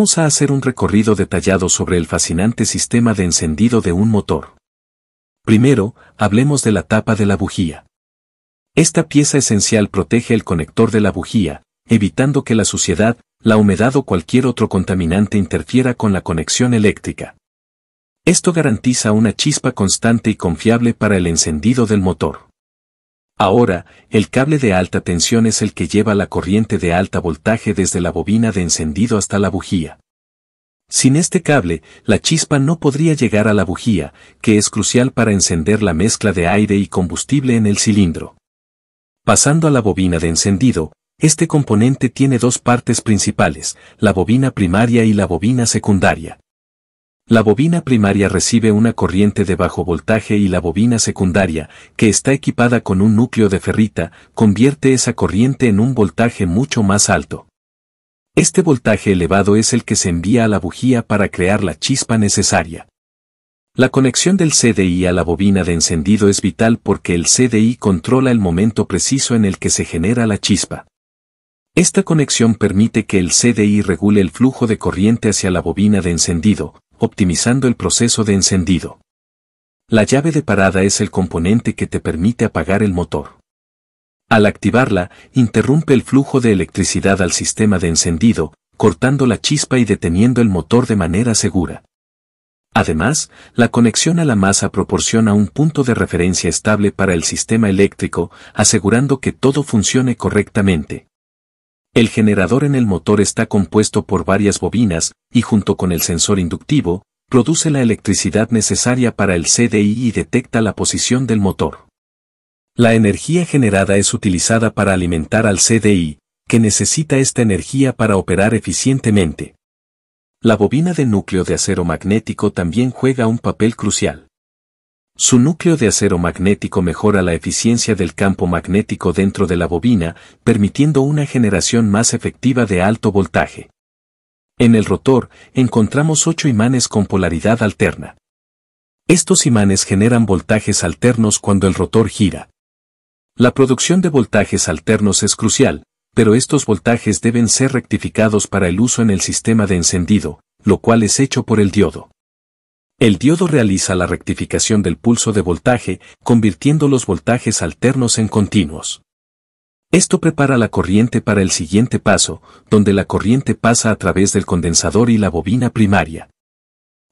Vamos a hacer un recorrido detallado sobre el fascinante sistema de encendido de un motor. Primero, hablemos de la tapa de la bujía. Esta pieza esencial protege el conector de la bujía, evitando que la suciedad, la humedad o cualquier otro contaminante interfiera con la conexión eléctrica. Esto garantiza una chispa constante y confiable para el encendido del motor. Ahora, el cable de alta tensión es el que lleva la corriente de alta voltaje desde la bobina de encendido hasta la bujía. Sin este cable, la chispa no podría llegar a la bujía, que es crucial para encender la mezcla de aire y combustible en el cilindro. Pasando a la bobina de encendido, este componente tiene dos partes principales, la bobina primaria y la bobina secundaria. La bobina primaria recibe una corriente de bajo voltaje y la bobina secundaria, que está equipada con un núcleo de ferrita, convierte esa corriente en un voltaje mucho más alto. Este voltaje elevado es el que se envía a la bujía para crear la chispa necesaria. La conexión del CDI a la bobina de encendido es vital porque el CDI controla el momento preciso en el que se genera la chispa. Esta conexión permite que el CDI regule el flujo de corriente hacia la bobina de encendido, optimizando el proceso de encendido. La llave de parada es el componente que te permite apagar el motor. Al activarla, interrumpe el flujo de electricidad al sistema de encendido, cortando la chispa y deteniendo el motor de manera segura. Además, la conexión a la masa proporciona un punto de referencia estable para el sistema eléctrico, asegurando que todo funcione correctamente. El generador en el motor está compuesto por varias bobinas, y junto con el sensor inductivo, produce la electricidad necesaria para el CDI y detecta la posición del motor. La energía generada es utilizada para alimentar al CDI, que necesita esta energía para operar eficientemente. La bobina de núcleo de acero magnético también juega un papel crucial. Su núcleo de acero magnético mejora la eficiencia del campo magnético dentro de la bobina, permitiendo una generación más efectiva de alto voltaje. En el rotor, encontramos ocho imanes con polaridad alterna. Estos imanes generan voltajes alternos cuando el rotor gira. La producción de voltajes alternos es crucial, pero estos voltajes deben ser rectificados para el uso en el sistema de encendido, lo cual es hecho por el diodo. El diodo realiza la rectificación del pulso de voltaje, convirtiendo los voltajes alternos en continuos. Esto prepara la corriente para el siguiente paso, donde la corriente pasa a través del condensador y la bobina primaria.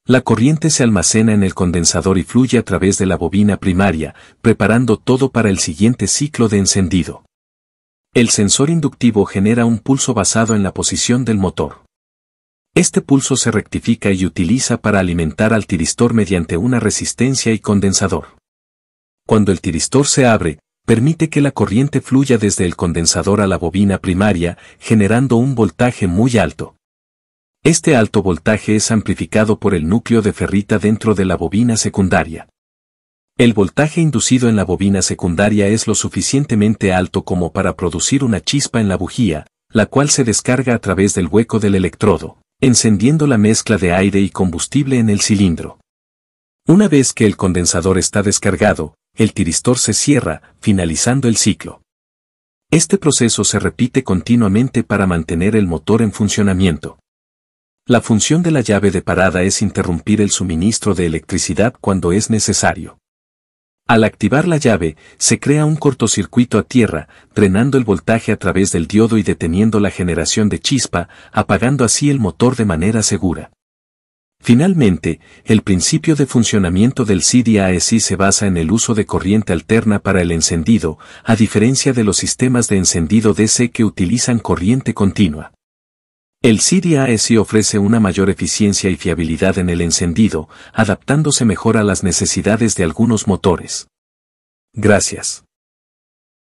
La corriente se almacena en el condensador y fluye a través de la bobina primaria, preparando todo para el siguiente ciclo de encendido. El sensor inductivo genera un pulso basado en la posición del motor. Este pulso se rectifica y utiliza para alimentar al tiristor mediante una resistencia y condensador. Cuando el tiristor se abre, permite que la corriente fluya desde el condensador a la bobina primaria, generando un voltaje muy alto. Este alto voltaje es amplificado por el núcleo de ferrita dentro de la bobina secundaria. El voltaje inducido en la bobina secundaria es lo suficientemente alto como para producir una chispa en la bujía, la cual se descarga a través del hueco del electrodo encendiendo la mezcla de aire y combustible en el cilindro. Una vez que el condensador está descargado, el tiristor se cierra, finalizando el ciclo. Este proceso se repite continuamente para mantener el motor en funcionamiento. La función de la llave de parada es interrumpir el suministro de electricidad cuando es necesario. Al activar la llave, se crea un cortocircuito a tierra, drenando el voltaje a través del diodo y deteniendo la generación de chispa, apagando así el motor de manera segura. Finalmente, el principio de funcionamiento del CDASI se basa en el uso de corriente alterna para el encendido, a diferencia de los sistemas de encendido DC que utilizan corriente continua. El CD-ASI ofrece una mayor eficiencia y fiabilidad en el encendido, adaptándose mejor a las necesidades de algunos motores. Gracias.